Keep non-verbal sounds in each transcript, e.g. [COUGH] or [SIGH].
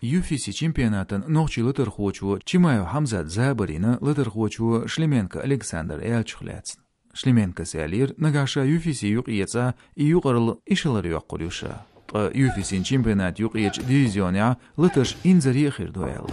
UFC [LAUGHS] чемпионатын ногчи лытыр хвочу Чимаев Хамзат Забарина лытыр хвочу Шлеменко Александр Элчихляцн. Шлеменко сәлир нагаша UFC юк еца и юқырыл ишылар юк кулюша. UFC чемпионат юк еч дивизионя лытыш инзари хирдуэлы.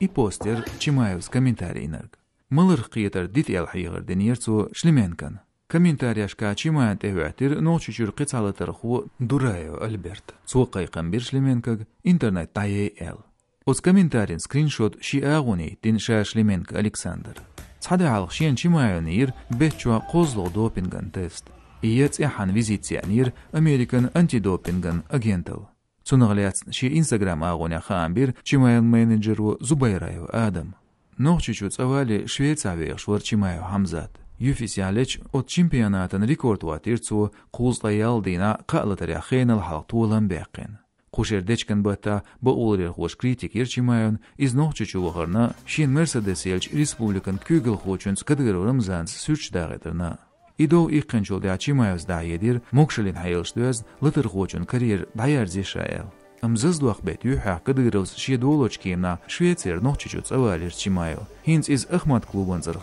И постер Чимаевс комментарий нерг. Мылыр қиетар дит ел хайығыр денерцу Шлеменкан комментарияш качимаяте вәтер ночучур кыцалытыр ху дураев альберт цуқайқан биршлемен каг интернет тае эл Оз комментарин скриншот ши агуни дин шашлемен Александр. Цады алг шиен чимайон ир бечуа козло допинган тест. Иец эхан визициян ир Американ антидопинган агентал. Цунагляц ши инстаграм агуни бир чимайон менеджеру Зубайраев Адам. Ногчичу цавали швейцавиях швар чимайо хамзат. Юфис Ялич от чемпионатын рекорд ватыр цу кузла ялдина қалытыря хейнал халту улан бекен. Кушер дечкен бөтта бө улрир хош критик ерчимайын из ногчу шин Мерседес республикан күгіл хочунц кадгырырым занс сүрч дағытырна. Идо иқын чулды ачимайыз дайедир мокшылин хайылш дөз лытыр хочун карьер дайар зешайыл. Амзыз дуақ бет юхак кадгырыз ши дуолоч кемна швецер ногчу чуц авалир чимайыл. Хинц из ахмат клубан зарх